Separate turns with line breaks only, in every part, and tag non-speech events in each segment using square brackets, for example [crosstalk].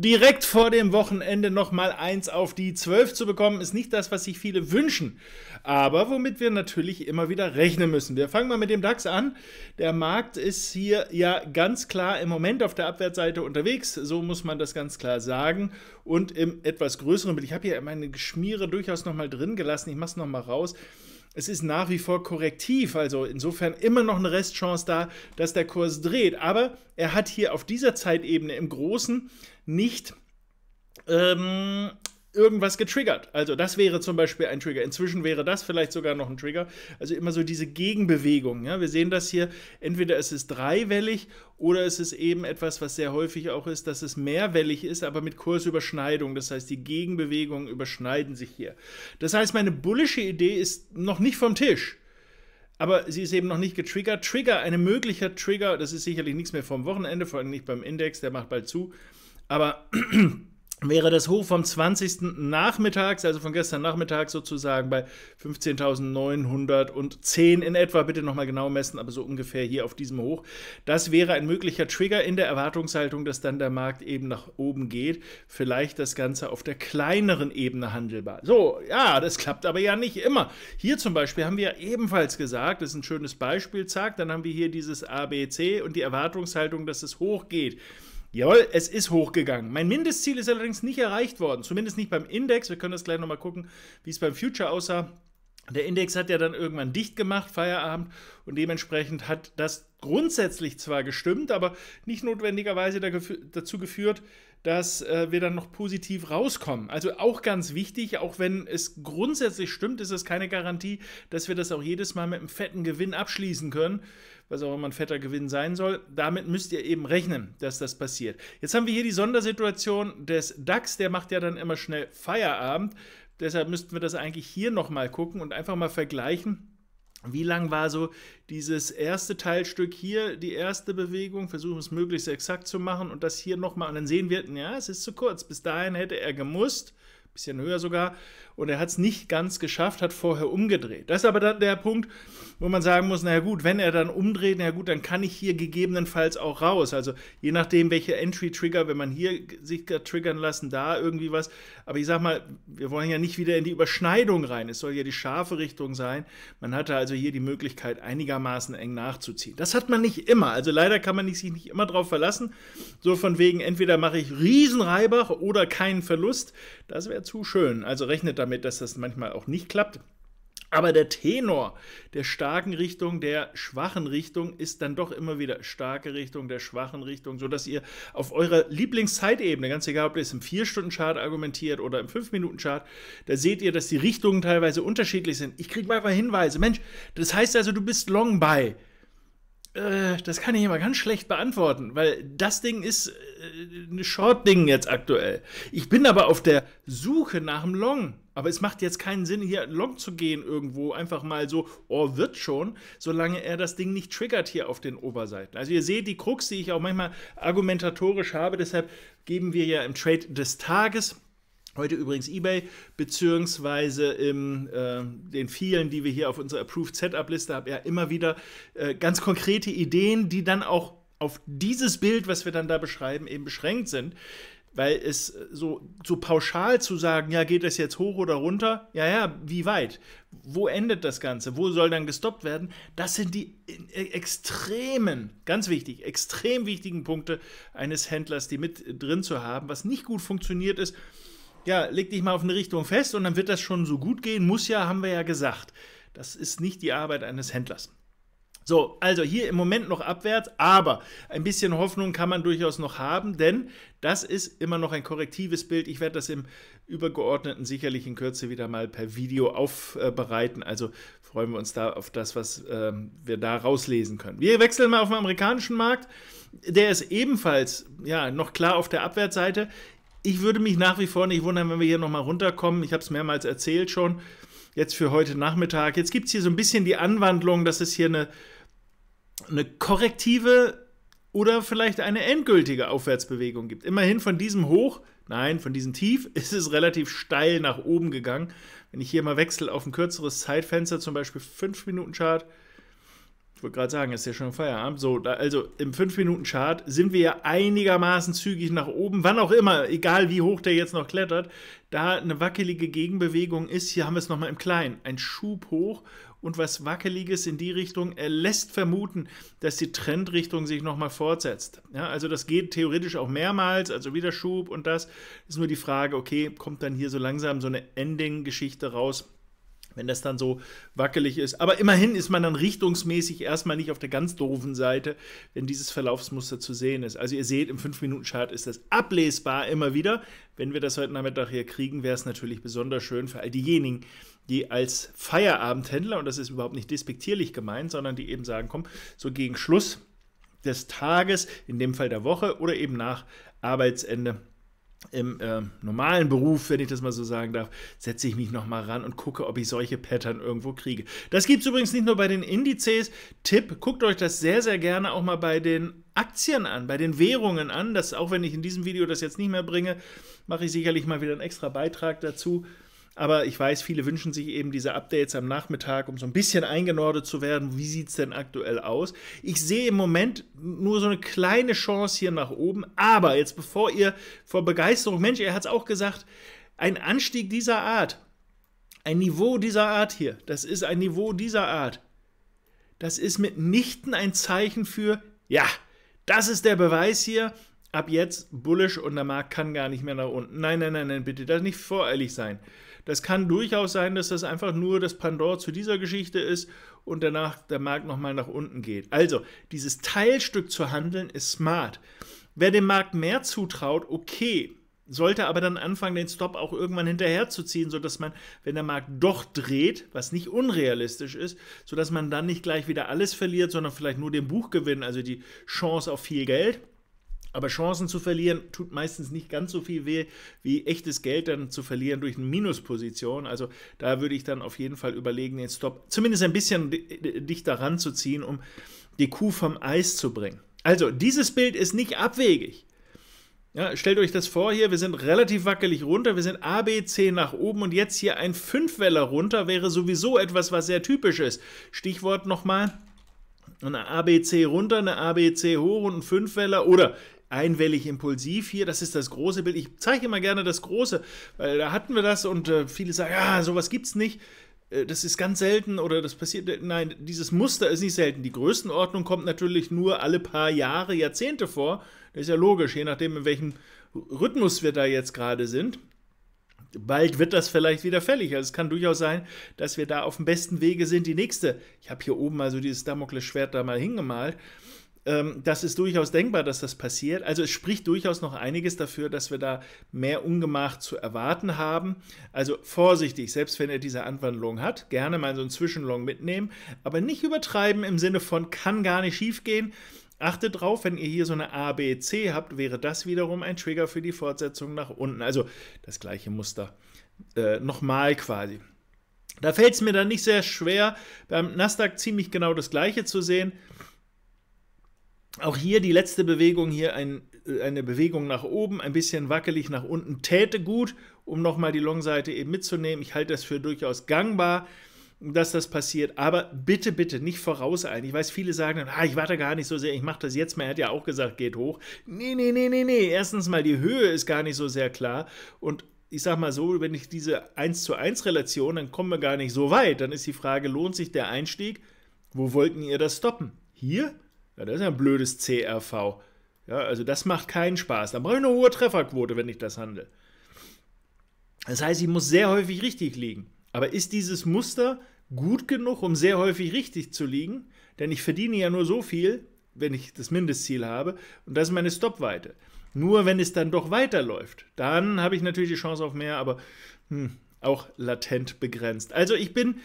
direkt vor dem Wochenende nochmal eins auf die 12 zu bekommen, ist nicht das, was sich viele wünschen, aber womit wir natürlich immer wieder rechnen müssen. Wir fangen mal mit dem DAX an. Der Markt ist hier ja ganz klar im Moment auf der Abwärtsseite unterwegs, so muss man das ganz klar sagen. Und im etwas größeren Bild, ich habe hier meine Geschmiere durchaus nochmal drin gelassen, ich mache es nochmal raus es ist nach wie vor korrektiv, also insofern immer noch eine Restchance da, dass der Kurs dreht. Aber er hat hier auf dieser Zeitebene im Großen nicht ähm, irgendwas getriggert. Also das wäre zum Beispiel ein Trigger. Inzwischen wäre das vielleicht sogar noch ein Trigger. Also immer so diese Gegenbewegung. Ja? Wir sehen das hier, entweder es ist dreiwellig oder es ist eben etwas, was sehr häufig auch ist, dass es mehrwellig ist, aber mit Kursüberschneidung. Das heißt, die Gegenbewegungen überschneiden sich hier. Das heißt, meine bullische Idee ist noch nicht vom Tisch aber sie ist eben noch nicht getriggert. Trigger, ein möglicher Trigger, das ist sicherlich nichts mehr vom Wochenende, vor allem nicht beim Index, der macht bald zu. Aber wäre das Hoch vom 20. Nachmittags, also von gestern Nachmittag sozusagen bei 15.910 in etwa, bitte nochmal genau messen, aber so ungefähr hier auf diesem Hoch. Das wäre ein möglicher Trigger in der Erwartungshaltung, dass dann der Markt eben nach oben geht. Vielleicht das Ganze auf der kleineren Ebene handelbar. So, ja, das klappt aber ja nicht immer. Hier zum Beispiel haben wir ebenfalls gesagt, das ist ein schönes Beispiel, zack, dann haben wir hier dieses ABC und die Erwartungshaltung, dass es hoch geht. Jawohl, es ist hochgegangen. Mein Mindestziel ist allerdings nicht erreicht worden, zumindest nicht beim Index. Wir können das gleich nochmal gucken, wie es beim Future aussah. Der Index hat ja dann irgendwann dicht gemacht, Feierabend, und dementsprechend hat das grundsätzlich zwar gestimmt, aber nicht notwendigerweise dazu geführt, dass äh, wir dann noch positiv rauskommen. Also auch ganz wichtig, auch wenn es grundsätzlich stimmt, ist es keine Garantie, dass wir das auch jedes Mal mit einem fetten Gewinn abschließen können, was auch immer ein fetter Gewinn sein soll. Damit müsst ihr eben rechnen, dass das passiert. Jetzt haben wir hier die Sondersituation des DAX, der macht ja dann immer schnell Feierabend. Deshalb müssten wir das eigentlich hier nochmal gucken und einfach mal vergleichen, wie lang war so dieses erste Teilstück hier, die erste Bewegung? Versuchen es möglichst exakt zu machen und das hier nochmal. Und dann sehen wir, ja, es ist zu kurz. Bis dahin hätte er gemusst bisschen höher sogar. Und er hat es nicht ganz geschafft, hat vorher umgedreht. Das ist aber dann der Punkt, wo man sagen muss, naja gut, wenn er dann umdreht, naja gut, dann kann ich hier gegebenenfalls auch raus. Also je nachdem, welche Entry-Trigger, wenn man hier sich triggern lassen, da irgendwie was. Aber ich sag mal, wir wollen ja nicht wieder in die Überschneidung rein. Es soll ja die scharfe Richtung sein. Man hatte also hier die Möglichkeit, einigermaßen eng nachzuziehen. Das hat man nicht immer. Also leider kann man sich nicht immer drauf verlassen. So von wegen, entweder mache ich Riesenreibach oder keinen Verlust. Das wäre zu schön. Also rechnet damit, dass das manchmal auch nicht klappt. Aber der Tenor der starken Richtung, der schwachen Richtung ist dann doch immer wieder starke Richtung der schwachen Richtung, sodass ihr auf eurer Lieblingszeitebene, ganz egal, ob ihr es im 4-Stunden-Chart argumentiert oder im 5-Minuten-Chart, da seht ihr, dass die Richtungen teilweise unterschiedlich sind. Ich kriege manchmal Hinweise, Mensch, das heißt also, du bist long bei. Äh, das kann ich immer ganz schlecht beantworten, weil das Ding ist äh, ein Short-Ding jetzt aktuell. Ich bin aber auf der Suche nach einem Long. Aber es macht jetzt keinen Sinn, hier long zu gehen irgendwo. Einfach mal so, oh, wird schon, solange er das Ding nicht triggert hier auf den Oberseiten. Also ihr seht die Krux, die ich auch manchmal argumentatorisch habe. Deshalb geben wir ja im Trade des Tages Heute übrigens eBay, beziehungsweise in äh, den vielen, die wir hier auf unserer Approved Setup-Liste haben, ja immer wieder äh, ganz konkrete Ideen, die dann auch auf dieses Bild, was wir dann da beschreiben, eben beschränkt sind. Weil es äh, so, so pauschal zu sagen, ja, geht das jetzt hoch oder runter? Ja, ja, wie weit? Wo endet das Ganze? Wo soll dann gestoppt werden? Das sind die äh, extremen, ganz wichtig, extrem wichtigen Punkte eines Händlers, die mit drin zu haben. Was nicht gut funktioniert ist, ja, leg dich mal auf eine Richtung fest und dann wird das schon so gut gehen. Muss ja, haben wir ja gesagt. Das ist nicht die Arbeit eines Händlers. So, also hier im Moment noch abwärts, aber ein bisschen Hoffnung kann man durchaus noch haben, denn das ist immer noch ein korrektives Bild. Ich werde das im Übergeordneten sicherlich in Kürze wieder mal per Video aufbereiten. Also freuen wir uns da auf das, was ähm, wir da rauslesen können. Wir wechseln mal auf den amerikanischen Markt. Der ist ebenfalls ja, noch klar auf der Abwärtsseite ich würde mich nach wie vor nicht wundern, wenn wir hier nochmal runterkommen. Ich habe es mehrmals erzählt schon. Jetzt für heute Nachmittag. Jetzt gibt es hier so ein bisschen die Anwandlung, dass es hier eine, eine korrektive oder vielleicht eine endgültige Aufwärtsbewegung gibt. Immerhin von diesem Hoch, nein, von diesem Tief [laughs] ist es relativ steil nach oben gegangen. Wenn ich hier mal wechsle auf ein kürzeres Zeitfenster, zum Beispiel 5-Minuten-Chart, ich wollte gerade sagen, ist ja schon Feierabend. So, da, also im 5-Minuten-Chart sind wir ja einigermaßen zügig nach oben, wann auch immer, egal wie hoch der jetzt noch klettert. Da eine wackelige Gegenbewegung ist, hier haben wir es nochmal im Kleinen. Ein Schub hoch und was Wackeliges in die Richtung. Er lässt vermuten, dass die Trendrichtung sich nochmal fortsetzt. Ja, also das geht theoretisch auch mehrmals, also wieder Schub und das. Ist nur die Frage, okay, kommt dann hier so langsam so eine Ending-Geschichte raus? wenn das dann so wackelig ist. Aber immerhin ist man dann richtungsmäßig erstmal nicht auf der ganz doofen Seite, wenn dieses Verlaufsmuster zu sehen ist. Also ihr seht, im 5-Minuten-Chart ist das ablesbar immer wieder. Wenn wir das heute Nachmittag hier kriegen, wäre es natürlich besonders schön für all diejenigen, die als Feierabendhändler, und das ist überhaupt nicht despektierlich gemeint, sondern die eben sagen, komm, so gegen Schluss des Tages, in dem Fall der Woche oder eben nach Arbeitsende, im äh, normalen Beruf, wenn ich das mal so sagen darf, setze ich mich nochmal ran und gucke, ob ich solche Pattern irgendwo kriege. Das gibt es übrigens nicht nur bei den Indizes. Tipp, guckt euch das sehr, sehr gerne auch mal bei den Aktien an, bei den Währungen an. Das, auch wenn ich in diesem Video das jetzt nicht mehr bringe, mache ich sicherlich mal wieder einen extra Beitrag dazu. Aber ich weiß, viele wünschen sich eben diese Updates am Nachmittag, um so ein bisschen eingenordet zu werden. Wie sieht es denn aktuell aus? Ich sehe im Moment nur so eine kleine Chance hier nach oben. Aber jetzt, bevor ihr vor Begeisterung, Mensch, er hat es auch gesagt, ein Anstieg dieser Art, ein Niveau dieser Art hier, das ist ein Niveau dieser Art. Das ist mitnichten ein Zeichen für, ja, das ist der Beweis hier, ab jetzt bullish und der Markt kann gar nicht mehr nach unten. Nein, nein, nein, nein, bitte das nicht voreilig sein. Das kann durchaus sein, dass das einfach nur das Pendant zu dieser Geschichte ist und danach der Markt nochmal nach unten geht. Also, dieses Teilstück zu handeln ist smart. Wer dem Markt mehr zutraut, okay, sollte aber dann anfangen, den Stop auch irgendwann hinterherzuziehen, sodass man, wenn der Markt doch dreht, was nicht unrealistisch ist, sodass man dann nicht gleich wieder alles verliert, sondern vielleicht nur den Buchgewinn, also die Chance auf viel Geld aber Chancen zu verlieren tut meistens nicht ganz so viel weh, wie echtes Geld dann zu verlieren durch eine Minusposition. Also da würde ich dann auf jeden Fall überlegen, den Stop zumindest ein bisschen dichter ranzuziehen, um die Kuh vom Eis zu bringen. Also dieses Bild ist nicht abwegig. Ja, stellt euch das vor hier, wir sind relativ wackelig runter, wir sind A, B, C nach oben und jetzt hier ein Fünfweller runter wäre sowieso etwas, was sehr typisch ist. Stichwort nochmal, eine ABC runter, eine ABC hoch und ein Fünfweller oder einwellig impulsiv hier. Das ist das große Bild. Ich zeige immer gerne das große, weil da hatten wir das und äh, viele sagen, ja, sowas gibt es nicht. Äh, das ist ganz selten oder das passiert. Äh, nein, dieses Muster ist nicht selten. Die Größenordnung kommt natürlich nur alle paar Jahre, Jahrzehnte vor. Das ist ja logisch, je nachdem, in welchem Rhythmus wir da jetzt gerade sind. Bald wird das vielleicht wieder fällig. Also es kann durchaus sein, dass wir da auf dem besten Wege sind. Die nächste, ich habe hier oben also dieses Damoklesschwert da mal hingemalt ähm, das ist durchaus denkbar, dass das passiert. Also es spricht durchaus noch einiges dafür, dass wir da mehr Ungemach zu erwarten haben. Also vorsichtig, selbst wenn er diese Anwandlung hat, gerne mal so einen Zwischenlong mitnehmen, aber nicht übertreiben im Sinne von kann gar nicht schiefgehen. Achtet drauf, wenn ihr hier so eine ABC habt, wäre das wiederum ein Trigger für die Fortsetzung nach unten. Also das gleiche Muster äh, nochmal quasi. Da fällt es mir dann nicht sehr schwer, beim Nasdaq ziemlich genau das gleiche zu sehen. Auch hier die letzte Bewegung, hier ein, äh, eine Bewegung nach oben, ein bisschen wackelig nach unten, täte gut, um nochmal die Long-Seite eben mitzunehmen. Ich halte das für durchaus gangbar, dass das passiert, aber bitte, bitte nicht vorauseilen. Ich weiß, viele sagen dann, ah, ich warte gar nicht so sehr, ich mache das jetzt mal. Er hat ja auch gesagt, geht hoch. Nee, nee, nee, nee, nee. Erstens mal, die Höhe ist gar nicht so sehr klar und ich sag mal so, wenn ich diese 1 zu 1 Relation, dann kommen wir gar nicht so weit. Dann ist die Frage, lohnt sich der Einstieg? Wo wollten ihr das stoppen? Hier? Ja, das ist ja ein blödes CRV. Ja, also das macht keinen Spaß. Da brauche ich eine hohe Trefferquote, wenn ich das handle. Das heißt, ich muss sehr häufig richtig liegen. Aber ist dieses Muster gut genug, um sehr häufig richtig zu liegen? Denn ich verdiene ja nur so viel, wenn ich das Mindestziel habe. Und das ist meine Stoppweite. Nur wenn es dann doch weiterläuft, dann habe ich natürlich die Chance auf mehr, aber hm, auch latent begrenzt. Also ich bin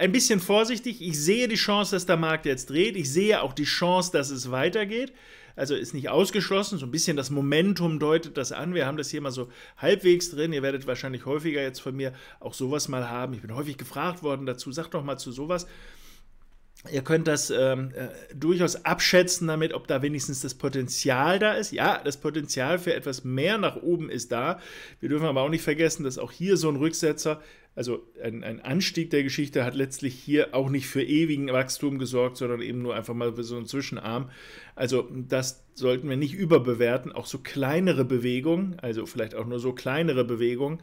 ein bisschen vorsichtig. Ich sehe die Chance, dass der Markt jetzt dreht. Ich sehe auch die Chance, dass es weitergeht. Also ist nicht ausgeschlossen. So ein bisschen das Momentum deutet das an. Wir haben das hier mal so halbwegs drin. Ihr werdet wahrscheinlich häufiger jetzt von mir auch sowas mal haben. Ich bin häufig gefragt worden dazu. Sagt doch mal zu sowas. Ihr könnt das ähm, äh, durchaus abschätzen damit, ob da wenigstens das Potenzial da ist. Ja, das Potenzial für etwas mehr nach oben ist da. Wir dürfen aber auch nicht vergessen, dass auch hier so ein Rücksetzer, also ein, ein Anstieg der Geschichte, hat letztlich hier auch nicht für ewigen Wachstum gesorgt, sondern eben nur einfach mal für so einen Zwischenarm. Also das sollten wir nicht überbewerten. Auch so kleinere Bewegungen, also vielleicht auch nur so kleinere Bewegungen,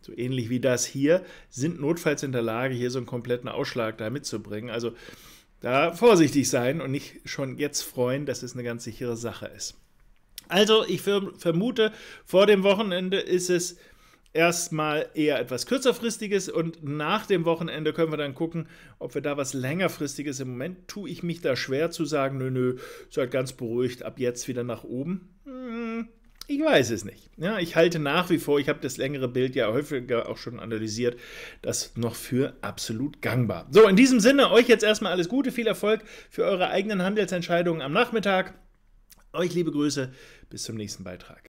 so ähnlich wie das hier, sind notfalls in der Lage, hier so einen kompletten Ausschlag da mitzubringen. Also da vorsichtig sein und nicht schon jetzt freuen, dass es eine ganz sichere Sache ist. Also, ich vermute, vor dem Wochenende ist es erstmal eher etwas kürzerfristiges und nach dem Wochenende können wir dann gucken, ob wir da was längerfristiges. Im Moment tue ich mich da schwer zu sagen, nö, nö, seid ganz beruhigt, ab jetzt wieder nach oben. Ich weiß es nicht. Ja, ich halte nach wie vor, ich habe das längere Bild ja häufiger auch schon analysiert, das noch für absolut gangbar. So, in diesem Sinne, euch jetzt erstmal alles Gute, viel Erfolg für eure eigenen Handelsentscheidungen am Nachmittag. Euch liebe Grüße, bis zum nächsten Beitrag.